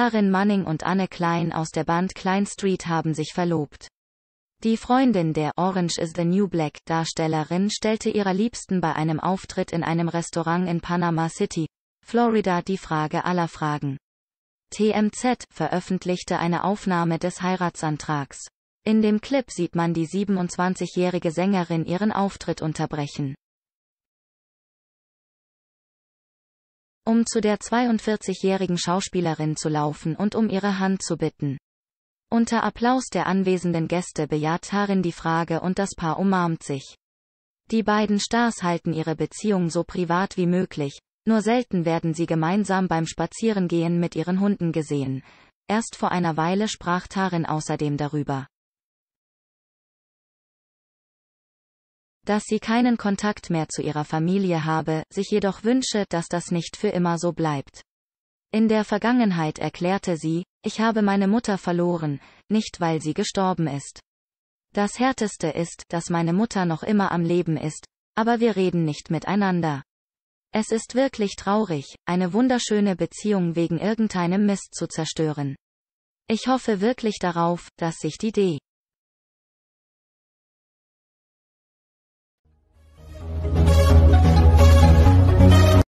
Karin Manning und Anne Klein aus der Band Klein Street haben sich verlobt. Die Freundin der Orange is the New Black Darstellerin stellte ihrer Liebsten bei einem Auftritt in einem Restaurant in Panama City, Florida die Frage aller Fragen. TMZ veröffentlichte eine Aufnahme des Heiratsantrags. In dem Clip sieht man die 27-jährige Sängerin ihren Auftritt unterbrechen. um zu der 42-jährigen Schauspielerin zu laufen und um ihre Hand zu bitten. Unter Applaus der anwesenden Gäste bejaht Tarin die Frage und das Paar umarmt sich. Die beiden Stars halten ihre Beziehung so privat wie möglich, nur selten werden sie gemeinsam beim Spazierengehen mit ihren Hunden gesehen. Erst vor einer Weile sprach Tarin außerdem darüber, dass sie keinen Kontakt mehr zu ihrer Familie habe, sich jedoch wünsche, dass das nicht für immer so bleibt. In der Vergangenheit erklärte sie, ich habe meine Mutter verloren, nicht weil sie gestorben ist. Das Härteste ist, dass meine Mutter noch immer am Leben ist, aber wir reden nicht miteinander. Es ist wirklich traurig, eine wunderschöne Beziehung wegen irgendeinem Mist zu zerstören. Ich hoffe wirklich darauf, dass sich die D.